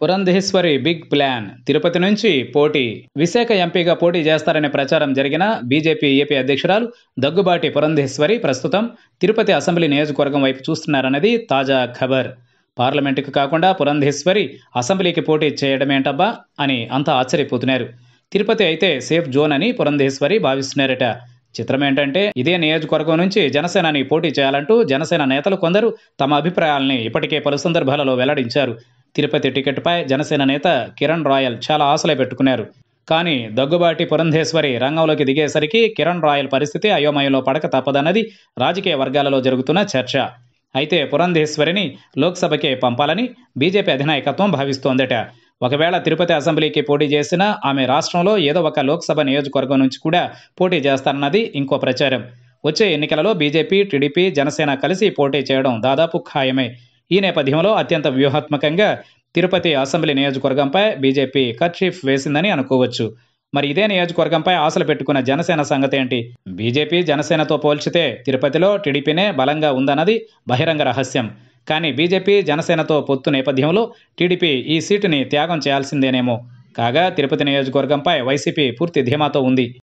Purandeswari big plan Tirupati నుంచి పోటీ విశాఖ ఎంపీగా పోటీ చేస్తారనే ప్రచారం జరిగిన బీజేపీ ఏపీ అధ్యక్షురాలు దగ్గుబాటి పురంధేశ్వరి ప్రస్తుతం తిరుపతి అసెంబ్లీ నియోజకవర్గం వైపు చూస్తున్నారన్నది తాజా ఖబర్ పార్లమెంటుకు కాకుండా పురంధేశ్వరి అసెంబ్లీకి పోటీ చేయడమేంటబ్బా అని అంతా ఆశ్చర్యపోతున్నారు తిరుపతి అయితే సేఫ్ జోన్ అని పురంధేశ్వరి భావిస్తున్నారట చిత్రం ఏంటంటే ఇదే నియోజకవర్గం నుంచి జనసేనని పోటీ చేయాలంటూ జనసేన నేతలు కొందరు తమ అభిప్రాయాల్ని ఇప్పటికే పలు సందర్భాలలో వెల్లడించారు తిరుపతి టికెట్పై జనసేన నేత కిరణ్ రాయల్ చాలా ఆశలే పెట్టుకున్నారు కానీ దగ్గుబాటి పురంధేశ్వరి రంగంలోకి దిగేసరికి కిరణ్ రాయల్ పరిస్థితి అయోమయంలో పడక తప్పదన్నది రాజకీయ వర్గాలలో జరుగుతున్న చర్చ అయితే పురంధేశ్వరిని లోక్సభకే పంపాలని బీజేపీ అధినాయకత్వం భావిస్తోందట ఒకవేళ తిరుపతి అసెంబ్లీకి పోటీ చేసినా ఆమె రాష్ట్రంలో ఏదో ఒక లోక్సభ నియోజకవర్గం నుంచి కూడా పోటీ చేస్తారన్నది ఇంకో ప్రచారం వచ్చే ఎన్నికలలో బీజేపీ టీడీపీ జనసేన కలిసి పోటీ చేయడం దాదాపు ఖాయమే ఈ నేపథ్యంలో అత్యంత వ్యూహాత్మకంగా తిరుపతి అసెంబ్లీ నియోజకవర్గంపై బీజేపీ కర్చీఫ్ వేసిందని అనుకోవచ్చు మరి ఇదే నియోజకవర్గంపై ఆశలు పెట్టుకున్న జనసేన సంగతి ఏంటి బీజేపీ జనసేనతో పోల్చితే తిరుపతిలో టీడీపీనే బలంగా ఉందన్నది బహిరంగ రహస్యం కానీ బీజేపీ జనసేనతో పొత్తు నేపథ్యంలో టీడీపీ ఈ సీటుని త్యాగం చేయాల్సిందేనేమో కాగా తిరుపతి నియోజకవర్గంపై వైసీపీ పూర్తి ధీమాతో ఉంది